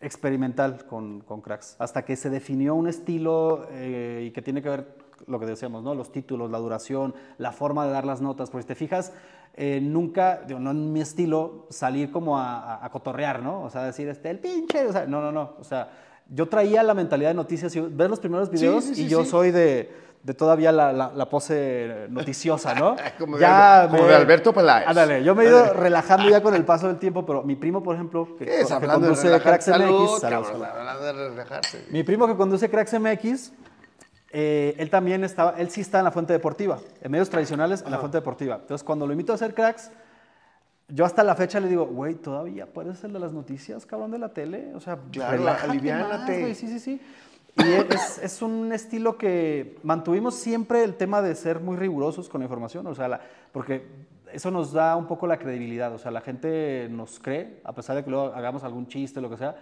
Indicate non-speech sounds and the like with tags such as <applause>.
experimental con, cracks, hasta que se definió un estilo eh, y que tiene que ver lo que decíamos, ¿no? los títulos, la duración, la forma de dar las notas, porque si te fijas, eh, nunca, digo, no en mi estilo, salir como a, a, cotorrear, ¿no? O sea, decir, este, el pinche, o sea, no, no, no, o sea, yo traía la mentalidad de noticias. Y ver los primeros videos y yo soy de, todavía la, pose noticiosa, ¿no? <laughs> como, de, Alberto Peláez. Ándale, yo me he ido relajando ya con el <laughs> paso del tiempo, pero mi primo, por ejemplo, que, conduce Cracks MX. de relajarse. Mi primo que conduce Cracks MX. Eh, él también estaba, él sí está en la fuente deportiva, en medios tradicionales, en la fuente deportiva. Entonces, cuando lo invito a hacer cracks, yo hasta la fecha le digo, güey, todavía puedes ser de las noticias, cabrón de la tele. O sea, claro, Sí, sí, sí. Y es, un estilo que mantuvimos siempre el tema de ser muy rigurosos con la información, o sea, porque eso nos da un poco la credibilidad, o sea, la gente nos cree, a pesar de que luego hagamos algún chiste, lo que sea,